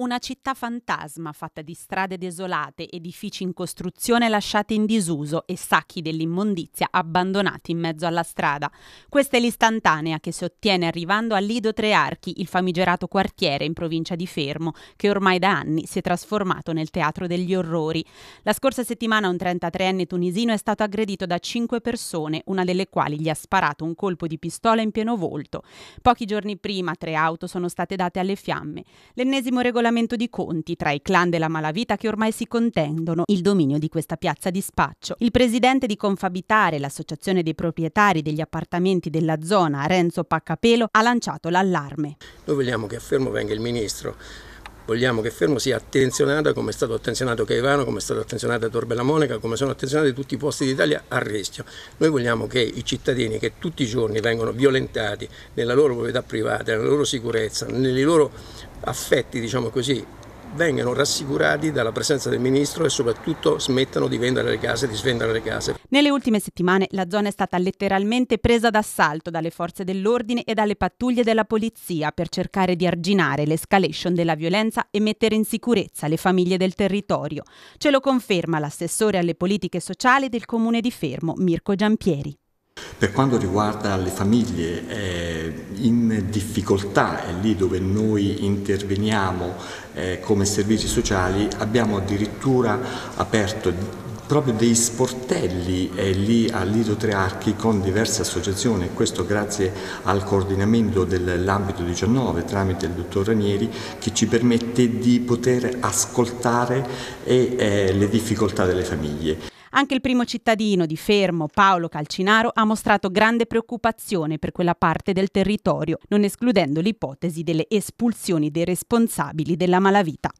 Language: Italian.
Una città fantasma fatta di strade desolate, edifici in costruzione lasciati in disuso e sacchi dell'immondizia abbandonati in mezzo alla strada. Questa è l'istantanea che si ottiene arrivando a Lido Tre Archi, il famigerato quartiere in provincia di Fermo, che ormai da anni si è trasformato nel teatro degli orrori. La scorsa settimana un 33enne tunisino è stato aggredito da cinque persone, una delle quali gli ha sparato un colpo di pistola in pieno volto. Pochi giorni prima tre auto sono state date alle fiamme. L'ennesimo regolamento squadramento di conti tra i clan della malavita che ormai si contendono il dominio di questa piazza di spaccio. Il presidente di Confabitare, l'associazione dei proprietari degli appartamenti della zona, Renzo Paccapelo, ha lanciato l'allarme. Noi vogliamo che a fermo venga il ministro Vogliamo che Fermo sia attenzionata come è stato attenzionato Caivano, come è stato attenzionato Tor Bella Monica, come sono attenzionati tutti i posti d'Italia a rischio. Noi vogliamo che i cittadini che tutti i giorni vengono violentati nella loro proprietà privata, nella loro sicurezza, nei loro affetti diciamo così, vengano rassicurati dalla presenza del ministro e soprattutto smettano di vendere le case e di svendere le case. Nelle ultime settimane la zona è stata letteralmente presa d'assalto dalle forze dell'ordine e dalle pattuglie della polizia per cercare di arginare l'escalation della violenza e mettere in sicurezza le famiglie del territorio. Ce lo conferma l'assessore alle politiche sociali del comune di Fermo, Mirko Giampieri. Per quanto riguarda le famiglie eh, in difficoltà, è lì dove noi interveniamo eh, come servizi sociali, abbiamo addirittura aperto proprio dei sportelli eh, lì a Lido Trearchi con diverse associazioni, questo grazie al coordinamento dell'ambito 19 tramite il dottor Ranieri che ci permette di poter ascoltare eh, eh le difficoltà delle famiglie. Anche il primo cittadino di Fermo, Paolo Calcinaro, ha mostrato grande preoccupazione per quella parte del territorio, non escludendo l'ipotesi delle espulsioni dei responsabili della malavita.